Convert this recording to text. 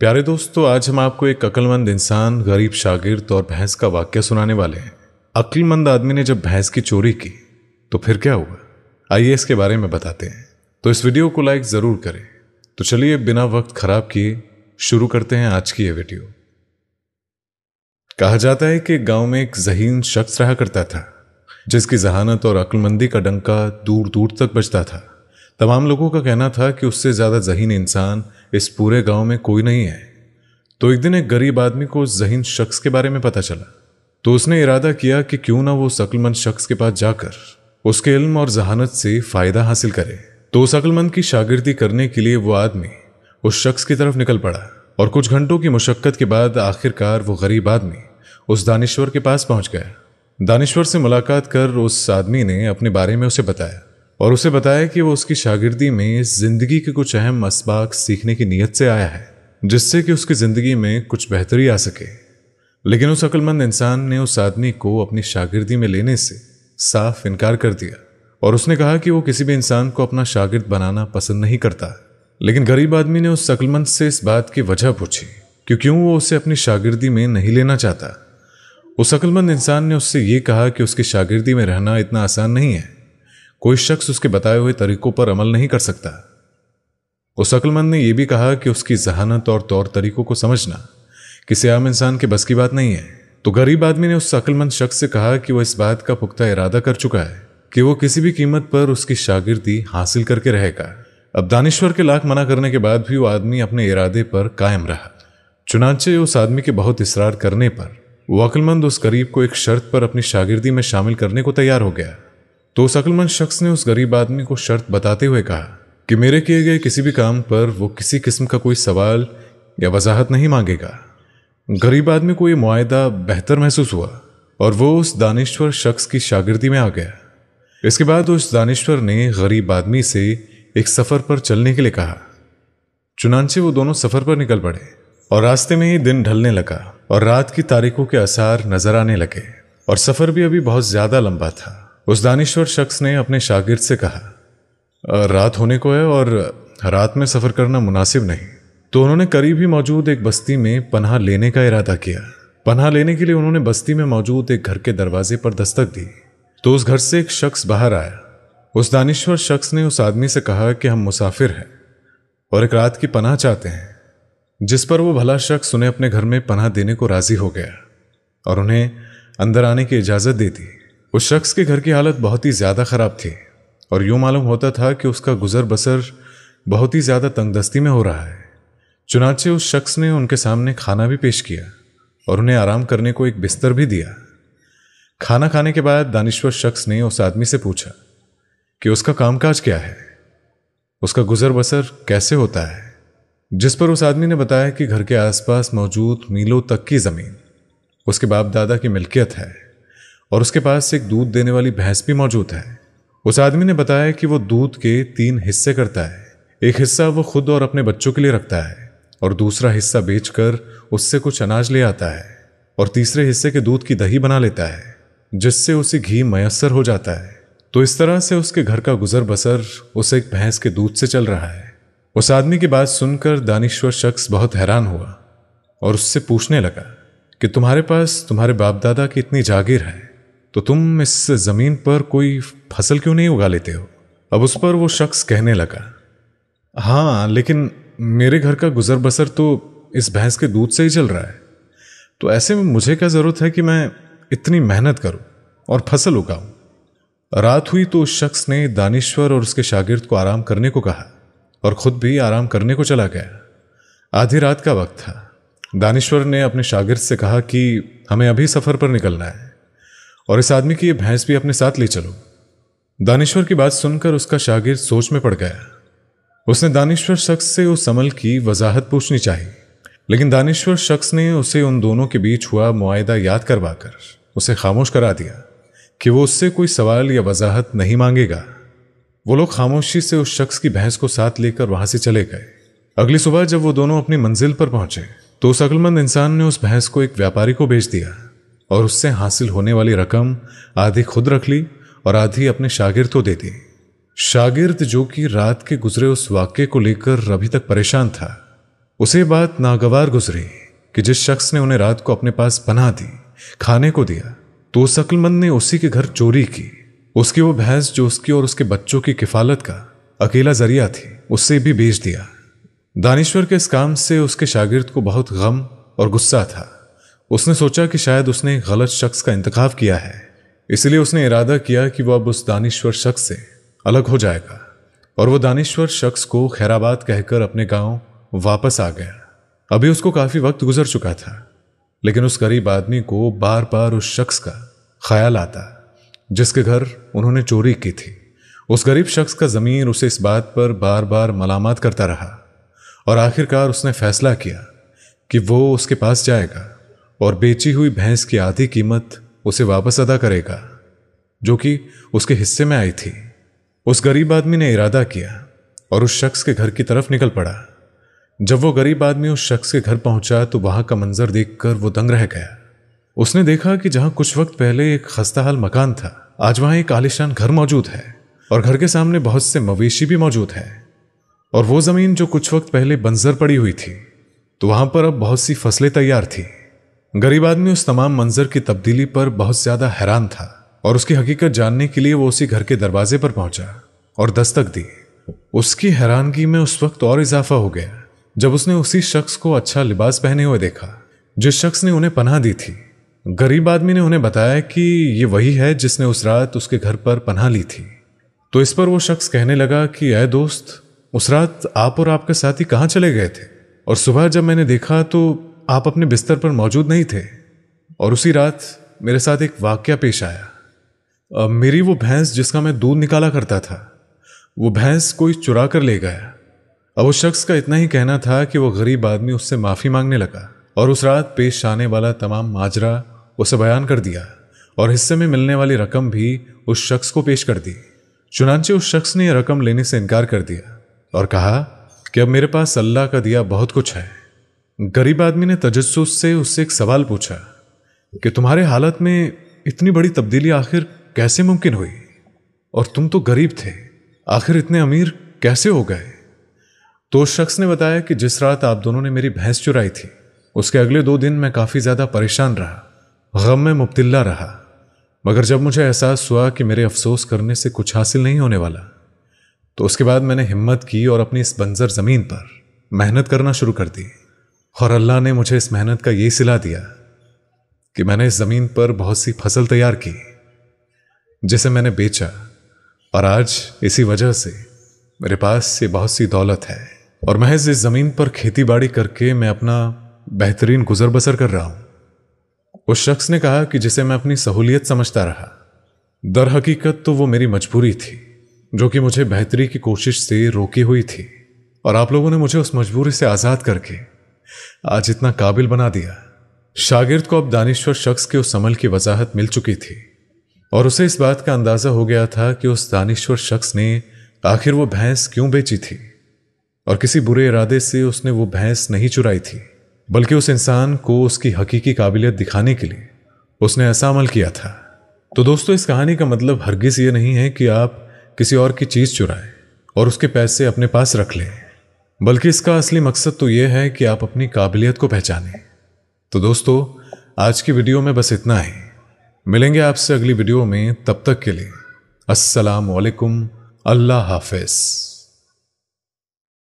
प्यारे दोस्तों आज हम आपको एक अक्लमंद इंसान गरीब शागिर्द और भैंस का वाक्य सुनाने वाले हैं अक्लमंद आदमी ने जब भैंस की चोरी की तो फिर क्या हुआ आइए इसके बारे में बताते हैं तो इस वीडियो को लाइक ज़रूर करें तो चलिए बिना वक्त खराब किए शुरू करते हैं आज की ये वीडियो कहा जाता है कि गांव में एक जहीन शख्स रहा करता था जिसकी जहानत और अक्लमंदी का डंका दूर दूर तक बजता था तमाम लोगों का कहना था कि उससे ज़्यादा जहीन इंसान इस पूरे गांव में कोई नहीं है तो एक दिन एक गरीब आदमी को उस जहीन शख्स के बारे में पता चला तो उसने इरादा किया कि क्यों ना वो शक्लमंद शख्स के पास जाकर उसके इल्म और जहानत से फ़ायदा हासिल करे तो उस अक्लमंद की शागिर्दी करने के लिए वो आदमी उस शख्स की तरफ निकल पड़ा और कुछ घंटों की मशक्क़त के बाद आखिरकार वो गरीब आदमी उस दानिश्वर के पास पहुंच गया दानिश्वर से मुलाकात कर उस आदमी ने अपने बारे में उसे बताया और उसे बताया कि वो उसकी शागिर्दी में ज़िंदगी के कुछ अहम इसबाक सीखने की नीयत से आया है जिससे कि उसकी ज़िंदगी में कुछ बेहतरी आ सके लेकिन उस अक्लमंद इंसान ने उस आदमी को अपनी शागिर्दी में लेने से साफ इनकार कर दिया और उसने कहा कि वो किसी भी इंसान को अपना शागिर्द बनाना पसंद नहीं करता लेकिन गरीब आदमी ने उस अक्लमंद से इस बात की वजह पूछी कि क्यों वो उसे अपनी शागिर्दी में नहीं लेना चाहता उस अक्लमंद इंसान ने उससे ये कहा कि उसकी शागिर्दी में रहना इतना आसान नहीं है कोई शख्स उसके बताए हुए तरीकों पर अमल नहीं कर सकता उस अक्लमंद ने यह भी कहा कि उसकी जहानत और तौर तरीकों को समझना किसी आम इंसान के बस की बात नहीं है तो गरीब आदमी ने उस अक्लमंद शख्स से कहा कि वह इस बात का पुख्ता इरादा कर चुका है कि वो किसी भी कीमत पर उसकी शागिर्दी हासिल करके रहेगा अब दानिश्वर के लाख मना करने के बाद भी वो आदमी अपने इरादे पर कायम रहा चुनाचे उस आदमी के बहुत इसरार करने पर वो अक्लमंद उस गरीब को एक शर्त पर अपनी शागिर्दी में शामिल करने को तैयार हो गया तो उस अक्लमंद शख्स ने उस गरीब आदमी को शर्त बताते हुए कहा कि मेरे किए गए किसी भी काम पर वो किसी किस्म का कोई सवाल या वजाहत नहीं मांगेगा गरीब आदमी को ये मुआदा बेहतर महसूस हुआ और वो उस दानश्वर शख्स की शागिर्दी में आ गया इसके बाद उस दानश्वर ने गरीब आदमी से एक सफ़र पर चलने के लिए कहा चुनानचे वो दोनों सफ़र पर निकल पड़े और रास्ते में ही दिन ढलने लगा और रात की तारीखों के आसार नजर आने लगे और सफ़र भी अभी बहुत ज़्यादा लंबा था उस दानिश्वर शख्स ने अपने शागिर्द से कहा रात होने को है और रात में सफ़र करना मुनासिब नहीं तो उन्होंने करीब ही मौजूद एक बस्ती में पनाह लेने का इरादा किया पनाह लेने के लिए उन्होंने बस्ती में मौजूद एक घर के दरवाजे पर दस्तक दी तो उस घर से एक शख्स बाहर आया उस दानिश्वर शख्स ने उस आदमी से कहा कि हम मुसाफिर हैं और एक रात की पनाह चाहते हैं जिस पर वो भला शख्स उन्हें अपने घर में पनाह देने को राज़ी हो गया और उन्हें अंदर आने की इजाज़त दे दी उस शख्स के घर की हालत बहुत ही ज़्यादा ख़राब थी और यूँ मालूम होता था कि उसका गुजर बसर बहुत ही ज़्यादा तंगदस्ती में हो रहा है चुनाचे उस शख्स ने उनके सामने खाना भी पेश किया और उन्हें आराम करने को एक बिस्तर भी दिया खाना खाने के बाद दानिश्वर शख्स ने उस आदमी से पूछा कि उसका कामकाज क्या है उसका गुजर बसर कैसे होता है जिस पर उस आदमी ने बताया कि घर के आसपास मौजूद मीलों तक की ज़मीन उसके बाप दादा की मिल्कियत है और उसके पास एक दूध देने वाली भैंस भी मौजूद है उस आदमी ने बताया कि वो दूध के तीन हिस्से करता है एक हिस्सा वो खुद और अपने बच्चों के लिए रखता है और दूसरा हिस्सा बेचकर उससे कुछ अनाज ले आता है और तीसरे हिस्से के दूध की दही बना लेता है जिससे उसे घी मयसर हो जाता है तो इस तरह से उसके घर का गुजर बसर उसे एक भैंस के दूध से चल रहा है उस आदमी की बात सुनकर दानिश्वर शख्स बहुत हैरान हुआ और उससे पूछने लगा कि तुम्हारे पास तुम्हारे बाप दादा की इतनी जागीर है तो तुम इस जमीन पर कोई फसल क्यों नहीं उगा लेते हो अब उस पर वो शख्स कहने लगा हाँ लेकिन मेरे घर का गुजर बसर तो इस भैंस के दूध से ही चल रहा है तो ऐसे में मुझे क्या ज़रूरत है कि मैं इतनी मेहनत करूं और फसल उगाऊं रात हुई तो उस शख्स ने दानिश्वर और उसके शागिर्द को आराम करने को कहा और खुद भी आराम करने को चला गया आधी रात का वक्त था दानिश्वर ने अपने शागिर्द से कहा कि हमें अभी सफ़र पर निकलना है और इस आदमी की यह भैंस भी अपने साथ ले चलो दानेश्वर की बात सुनकर उसका शागिर सोच में पड़ गया उसने दानेश्वर शख्स से उस अमल की वजाहत पूछनी चाहिए लेकिन दानेश्वर शख्स ने उसे उन दोनों के बीच हुआ मुआयदा याद करवाकर उसे खामोश करा दिया कि वो उससे कोई सवाल या वजाहत नहीं मांगेगा वो लोग खामोशी से उस शख्स की भैंस को साथ लेकर वहां से चले गए अगली सुबह जब वो दोनों अपनी मंजिल पर पहुंचे तो उस अकलमंद इंसान ने उस भैंस को एक व्यापारी को बेच दिया और उससे हासिल होने वाली रकम आधी खुद रख ली और आधी अपने शागिर्द को दे दी शागिर्द जो कि रात के गुजरे उस वाक्य को लेकर अभी तक परेशान था उसे बात नागवार गुजरी कि जिस शख्स ने उन्हें रात को अपने पास बना दी खाने को दिया तो उस अक्लमंद ने उसी के घर चोरी की उसकी वो भैंस जो उसकी और उसके बच्चों की किफालत का अकेला जरिया थी उससे भी बेच दिया दानिश्वर के इस काम से उसके शागिर्द को बहुत गम और गुस्सा था उसने सोचा कि शायद उसने गलत शख्स का इंतखब किया है इसलिए उसने इरादा किया कि वह अब उस दानिश्वर शख्स से अलग हो जाएगा और वह दानिश्वर शख्स को खैराबाद कहकर अपने गांव वापस आ गया अभी उसको काफ़ी वक्त गुजर चुका था लेकिन उस गरीब आदमी को बार बार उस शख्स का ख्याल आता जिसके घर उन्होंने चोरी की थी उस गरीब शख्स का ज़मीन उसे इस बात पर बार बार मलामत करता रहा और आखिरकार उसने फैसला किया कि वो उसके पास जाएगा और बेची हुई भैंस की आधी कीमत उसे वापस अदा करेगा जो कि उसके हिस्से में आई थी उस गरीब आदमी ने इरादा किया और उस शख्स के घर की तरफ निकल पड़ा जब वो गरीब आदमी उस शख्स के घर पहुंचा तो वहां का मंजर देखकर वो दंग रह गया उसने देखा कि जहां कुछ वक्त पहले एक खस्ताहाल मकान था आज वहां एक आलिशान घर मौजूद है और घर के सामने बहुत से मवेशी भी मौजूद हैं और वो ज़मीन जो कुछ वक्त पहले बंजर पड़ी हुई थी तो वहां पर अब बहुत सी फसलें तैयार थीं गरीब आदमी उस तमाम मंजर की तब्दीली पर बहुत ज्यादा हैरान था और उसकी हकीकत जानने के लिए वो उसी घर के दरवाजे पर पहुंचा और दस्तक दी उसकी हैरानगी में उस वक्त और इजाफा हो गया जब उसने उसी शख्स को अच्छा लिबास पहने हुए देखा जिस शख्स ने उन्हें पनाह दी थी गरीब आदमी ने उन्हें बताया कि ये वही है जिसने उस रात उसके घर पर पनाह ली थी तो इस पर वो शख्स कहने लगा कि अय दोस्त उस रात आप और आपके साथी कहाँ चले गए थे और सुबह जब मैंने देखा तो आप अपने बिस्तर पर मौजूद नहीं थे और उसी रात मेरे साथ एक वाक्य पेश आया आ, मेरी वो भैंस जिसका मैं दूध निकाला करता था वो भैंस कोई चुरा कर ले गया अब उस शख्स का इतना ही कहना था कि वो गरीब आदमी उससे माफ़ी मांगने लगा और उस रात पेश आने वाला तमाम माजरा उसे बयान कर दिया और हिस्से में मिलने वाली रकम भी उस शख्स को पेश कर दी चुनाचे उस शख्स ने यह रकम लेने से इनकार कर दिया और कहा कि अब मेरे पास अल्लाह का दिया बहुत कुछ है गरीब आदमी ने तजस्सुस से उससे एक सवाल पूछा कि तुम्हारे हालत में इतनी बड़ी तब्दीली आखिर कैसे मुमकिन हुई और तुम तो गरीब थे आखिर इतने अमीर कैसे हो गए तो उस शख्स ने बताया कि जिस रात आप दोनों ने मेरी भैंस चुराई थी उसके अगले दो दिन मैं काफ़ी ज़्यादा परेशान रहा गम में मुबतला रहा मगर जब मुझे एहसास हुआ कि मेरे अफसोस करने से कुछ हासिल नहीं होने वाला तो उसके बाद मैंने हिम्मत की और अपनी इस बंजर ज़मीन पर मेहनत करना शुरू कर दी और अल्लाह ने मुझे इस मेहनत का ये सिला दिया कि मैंने इस ज़मीन पर बहुत सी फसल तैयार की जिसे मैंने बेचा और आज इसी वजह से मेरे पास ये बहुत सी दौलत है और महज इस ज़मीन पर खेती बाड़ी करके मैं अपना बेहतरीन गुजर बसर कर रहा हूँ उस शख्स ने कहा कि जिसे मैं अपनी सहूलियत समझता रहा दर हकीकत तो वो मेरी मजबूरी थी जो कि मुझे बेहतरी की कोशिश से रोकी हुई थी और आप लोगों ने मुझे उस मजबूरी से आज़ाद करके आज इतना काबिल बना दिया शागिर्द को अब दानिश्वर शख्स के उस अमल की वजाहत मिल चुकी थी और उसे इस बात का अंदाज़ा हो गया था कि उस दानिश्वर शख्स ने आखिर वो भैंस क्यों बेची थी और किसी बुरे इरादे से उसने वो भैंस नहीं चुराई थी बल्कि उस इंसान को उसकी हकीकी काबिलियत दिखाने के लिए उसने ऐसा अमल किया था तो दोस्तों इस कहानी का मतलब हरगिज़ ये नहीं है कि आप किसी और की चीज़ चुराएं और उसके पैसे अपने पास रख लें बल्कि इसका असली मकसद तो ये है कि आप अपनी काबिलियत को पहचानें तो दोस्तों आज की वीडियो में बस इतना ही मिलेंगे आपसे अगली वीडियो में तब तक के लिए अस्सलाम वालेकुम अल्लाह हाफिज़